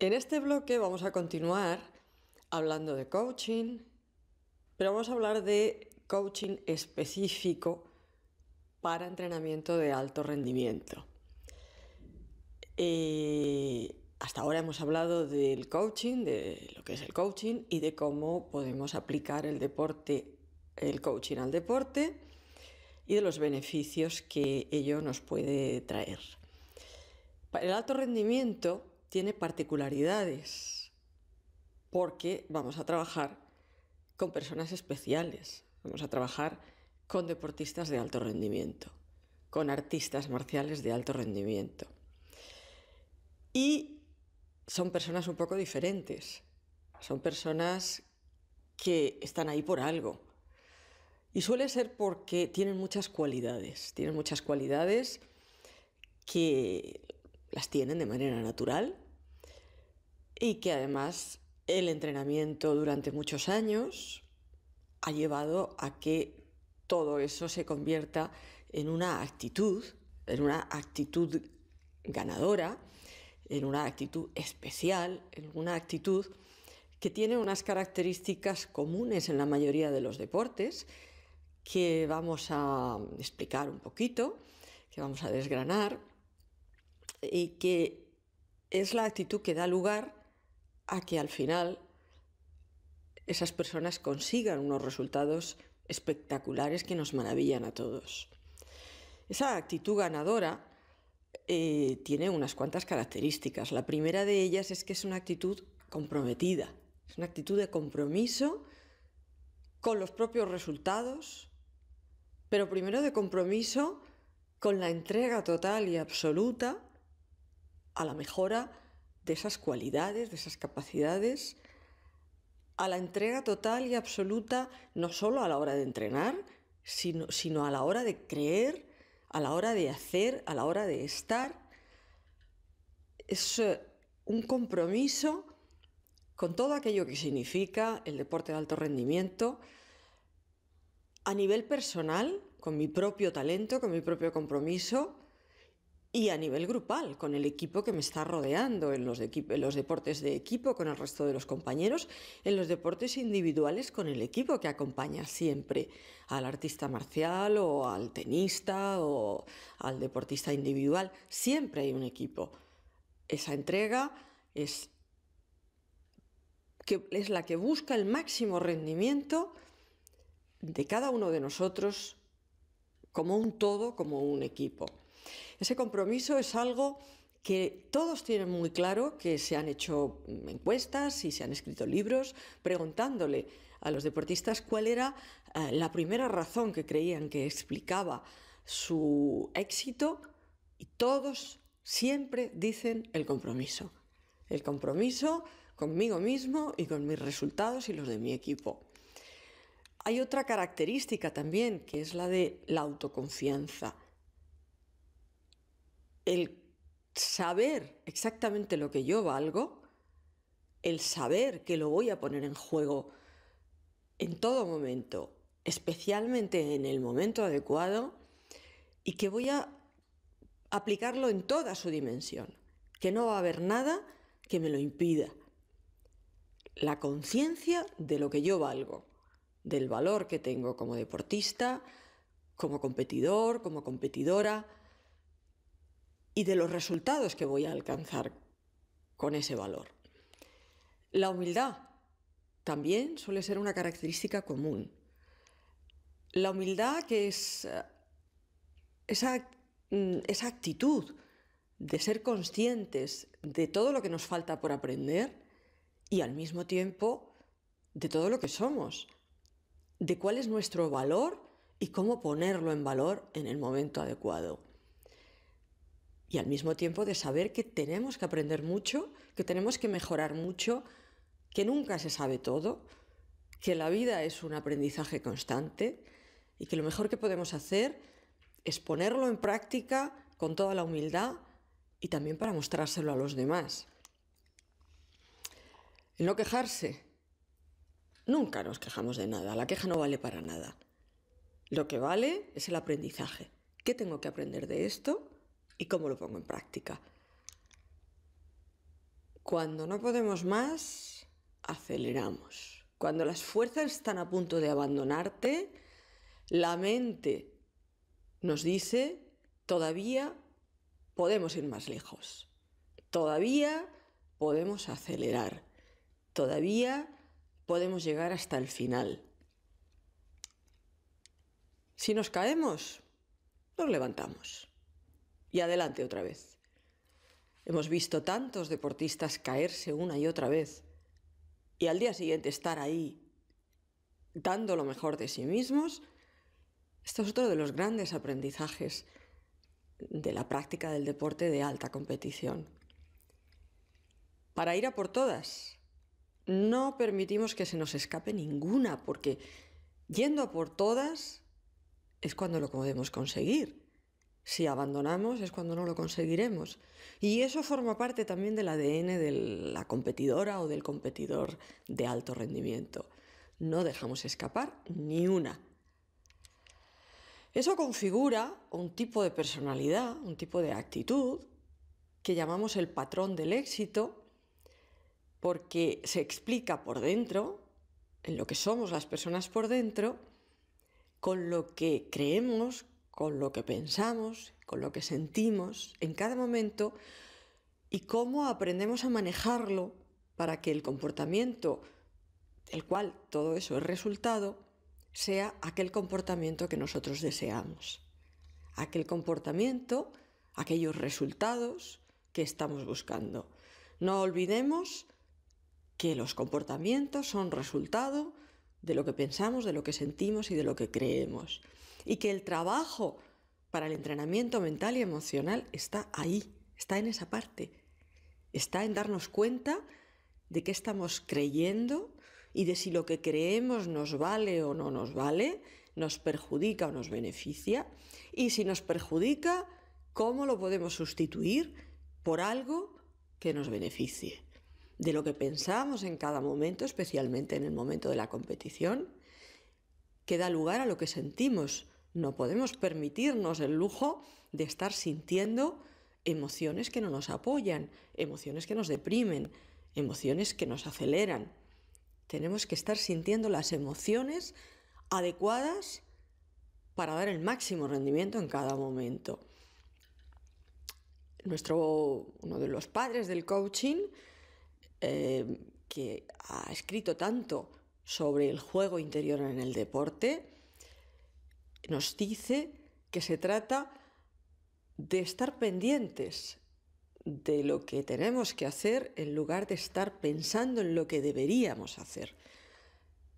En este bloque vamos a continuar hablando de coaching, pero vamos a hablar de coaching específico para entrenamiento de alto rendimiento. Eh, hasta ahora hemos hablado del coaching, de lo que es el coaching y de cómo podemos aplicar el deporte, el coaching al deporte y de los beneficios que ello nos puede traer. Para el alto rendimiento, tiene particularidades, porque vamos a trabajar con personas especiales, vamos a trabajar con deportistas de alto rendimiento, con artistas marciales de alto rendimiento. Y son personas un poco diferentes, son personas que están ahí por algo. Y suele ser porque tienen muchas cualidades, tienen muchas cualidades que las tienen de manera natural y que además el entrenamiento durante muchos años ha llevado a que todo eso se convierta en una actitud, en una actitud ganadora, en una actitud especial, en una actitud que tiene unas características comunes en la mayoría de los deportes que vamos a explicar un poquito, que vamos a desgranar y que es la actitud que da lugar a que al final esas personas consigan unos resultados espectaculares que nos maravillan a todos. Esa actitud ganadora eh, tiene unas cuantas características. La primera de ellas es que es una actitud comprometida, es una actitud de compromiso con los propios resultados, pero primero de compromiso con la entrega total y absoluta a la mejora de esas cualidades, de esas capacidades, a la entrega total y absoluta, no solo a la hora de entrenar, sino, sino a la hora de creer, a la hora de hacer, a la hora de estar. Es eh, un compromiso con todo aquello que significa el deporte de alto rendimiento, a nivel personal, con mi propio talento, con mi propio compromiso, y a nivel grupal, con el equipo que me está rodeando, en los, deportes de equipo, con el resto de los compañeros, en los deportes individuales, con el equipo que acompaña siempre al artista marcial o al tenista o al deportista individual. Siempre hay un equipo. Esa entrega es, es la que busca el máximo rendimiento de cada uno de nosotros como un todo, como un equipo. Ese compromiso es algo que todos tienen muy claro que se han hecho encuestas y se han escrito libros preguntándole a los deportistas cuál era eh, la primera razón que creían que explicaba su éxito y todos siempre dicen el compromiso. El compromiso conmigo mismo y con mis resultados y los de mi equipo. Hay otra característica también que es la de la autoconfianza el saber exactamente lo que yo valgo, el saber que lo voy a poner en juego en todo momento, especialmente en el momento adecuado, y que voy a aplicarlo en toda su dimensión, que no va a haber nada que me lo impida. La conciencia de lo que yo valgo, del valor que tengo como deportista, como competidor, como competidora, y de los resultados que voy a alcanzar con ese valor. La humildad también suele ser una característica común. La humildad que es eh, esa, mm, esa actitud de ser conscientes de todo lo que nos falta por aprender y al mismo tiempo de todo lo que somos, de cuál es nuestro valor y cómo ponerlo en valor en el momento adecuado y al mismo tiempo de saber que tenemos que aprender mucho, que tenemos que mejorar mucho, que nunca se sabe todo, que la vida es un aprendizaje constante y que lo mejor que podemos hacer es ponerlo en práctica con toda la humildad y también para mostrárselo a los demás. El no quejarse. Nunca nos quejamos de nada, la queja no vale para nada. Lo que vale es el aprendizaje. ¿Qué tengo que aprender de esto? ¿Y cómo lo pongo en práctica? Cuando no podemos más, aceleramos. Cuando las fuerzas están a punto de abandonarte, la mente nos dice, todavía podemos ir más lejos, todavía podemos acelerar, todavía podemos llegar hasta el final. Si nos caemos, nos levantamos y adelante otra vez. Hemos visto tantos deportistas caerse una y otra vez y al día siguiente estar ahí dando lo mejor de sí mismos. Esto es otro de los grandes aprendizajes de la práctica del deporte de alta competición. Para ir a por todas, no permitimos que se nos escape ninguna, porque yendo a por todas es cuando lo podemos conseguir. Si abandonamos es cuando no lo conseguiremos. Y eso forma parte también del ADN de la competidora o del competidor de alto rendimiento. No dejamos escapar ni una. Eso configura un tipo de personalidad, un tipo de actitud que llamamos el patrón del éxito porque se explica por dentro, en lo que somos las personas por dentro, con lo que creemos con lo que pensamos, con lo que sentimos en cada momento y cómo aprendemos a manejarlo para que el comportamiento el cual todo eso es resultado sea aquel comportamiento que nosotros deseamos, aquel comportamiento, aquellos resultados que estamos buscando. No olvidemos que los comportamientos son resultado de lo que pensamos, de lo que sentimos y de lo que creemos y que el trabajo para el entrenamiento mental y emocional está ahí, está en esa parte, está en darnos cuenta de qué estamos creyendo y de si lo que creemos nos vale o no nos vale, nos perjudica o nos beneficia, y si nos perjudica, cómo lo podemos sustituir por algo que nos beneficie. De lo que pensamos en cada momento, especialmente en el momento de la competición, que da lugar a lo que sentimos no podemos permitirnos el lujo de estar sintiendo emociones que no nos apoyan, emociones que nos deprimen, emociones que nos aceleran. Tenemos que estar sintiendo las emociones adecuadas para dar el máximo rendimiento en cada momento. Nuestro, uno de los padres del coaching, eh, que ha escrito tanto sobre el juego interior en el deporte, nos dice que se trata de estar pendientes de lo que tenemos que hacer en lugar de estar pensando en lo que deberíamos hacer.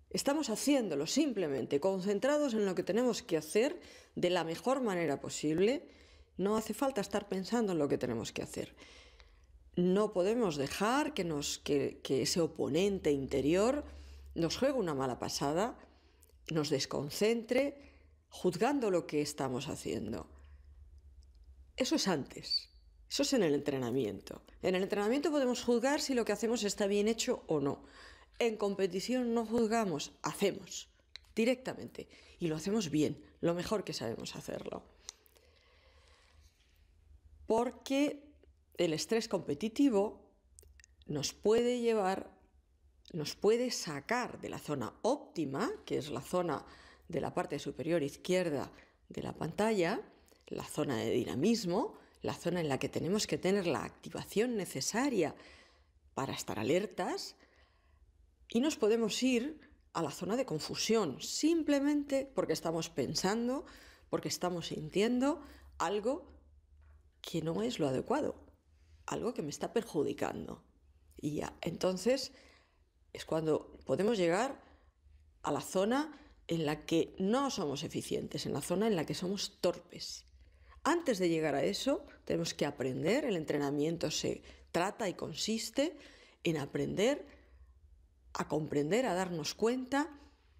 Estamos haciéndolo simplemente, concentrados en lo que tenemos que hacer de la mejor manera posible. No hace falta estar pensando en lo que tenemos que hacer. No podemos dejar que, nos, que, ese oponente interior nos juegue una mala pasada, nos desconcentre juzgando lo que estamos haciendo. Eso es antes, eso es en el entrenamiento. En el entrenamiento podemos juzgar si lo que hacemos está bien hecho o no. En competición no juzgamos, hacemos directamente y lo hacemos bien, lo mejor que sabemos hacerlo. Porque el estrés competitivo nos puede llevar, nos puede sacar de la zona óptima, que es la zona de la parte superior izquierda de la pantalla, la zona de dinamismo, la zona en la que tenemos que tener la activación necesaria para estar alertas, y nos podemos ir a la zona de confusión, simplemente porque estamos pensando, porque estamos sintiendo algo que no es lo adecuado, algo que me está perjudicando. Y entonces es cuando podemos llegar a la zona en la que no somos eficientes, en la zona en la que somos torpes. Antes de llegar a eso, tenemos que aprender, el entrenamiento se trata y consiste en aprender a comprender, a darnos cuenta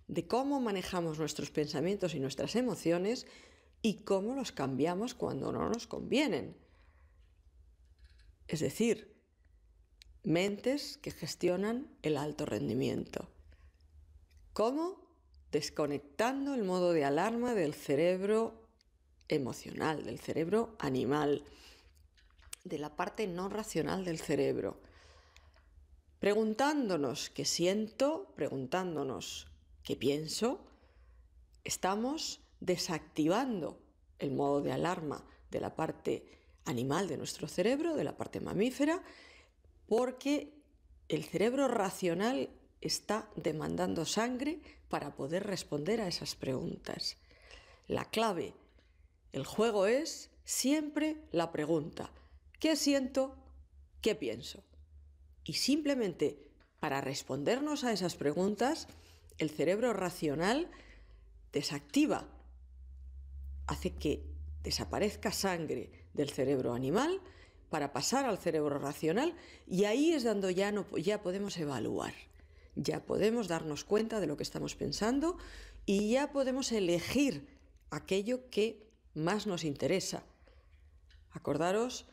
de cómo manejamos nuestros pensamientos y nuestras emociones y cómo los cambiamos cuando no nos convienen. Es decir, mentes que gestionan el alto rendimiento. ¿Cómo? desconectando el modo de alarma del cerebro emocional, del cerebro animal, de la parte no racional del cerebro, preguntándonos qué siento, preguntándonos qué pienso, estamos desactivando el modo de alarma de la parte animal de nuestro cerebro, de la parte mamífera, porque el cerebro racional está demandando sangre para poder responder a esas preguntas. La clave, el juego es siempre la pregunta, ¿qué siento? ¿Qué pienso? Y simplemente para respondernos a esas preguntas, el cerebro racional desactiva, hace que desaparezca sangre del cerebro animal para pasar al cerebro racional y ahí es donde ya, no, ya podemos evaluar ya podemos darnos cuenta de lo que estamos pensando y ya podemos elegir aquello que más nos interesa. Acordaros,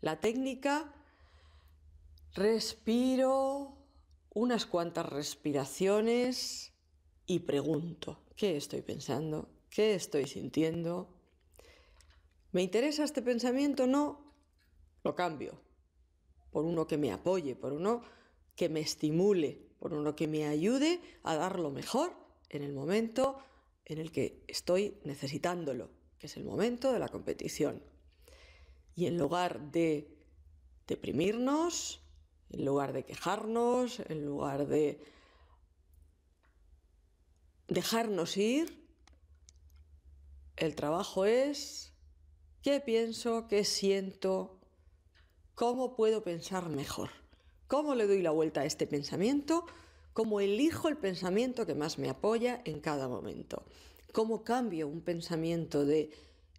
la técnica, respiro unas cuantas respiraciones y pregunto, ¿qué estoy pensando? ¿Qué estoy sintiendo? ¿Me interesa este pensamiento? No, lo cambio por uno que me apoye, por uno que me estimule, por uno que me ayude a dar lo mejor en el momento en el que estoy necesitándolo, que es el momento de la competición. Y en lugar de deprimirnos, en lugar de quejarnos, en lugar de dejarnos ir, el trabajo es qué pienso, qué siento, cómo puedo pensar mejor. ¿Cómo le doy la vuelta a este pensamiento? ¿Cómo elijo el pensamiento que más me apoya en cada momento? ¿Cómo cambio un pensamiento de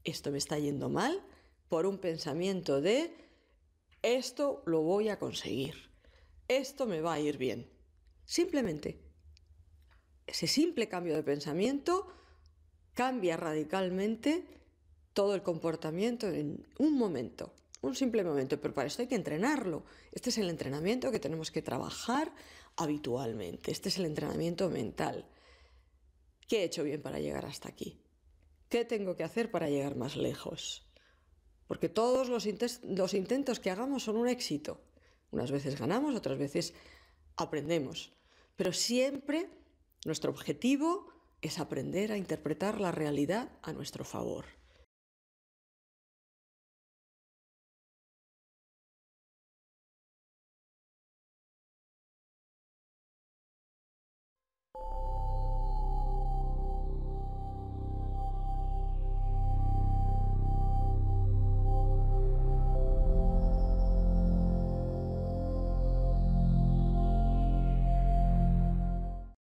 esto me está yendo mal por un pensamiento de esto lo voy a conseguir? Esto me va a ir bien. Simplemente, ese simple cambio de pensamiento cambia radicalmente todo el comportamiento en un momento un simple momento, pero para esto hay que entrenarlo. Este es el entrenamiento que tenemos que trabajar habitualmente, este es el entrenamiento mental. ¿Qué he hecho bien para llegar hasta aquí? ¿Qué tengo que hacer para llegar más lejos? Porque todos los, los intentos que hagamos son un éxito. Unas veces ganamos, otras veces aprendemos. Pero siempre nuestro objetivo es aprender a interpretar la realidad a nuestro favor.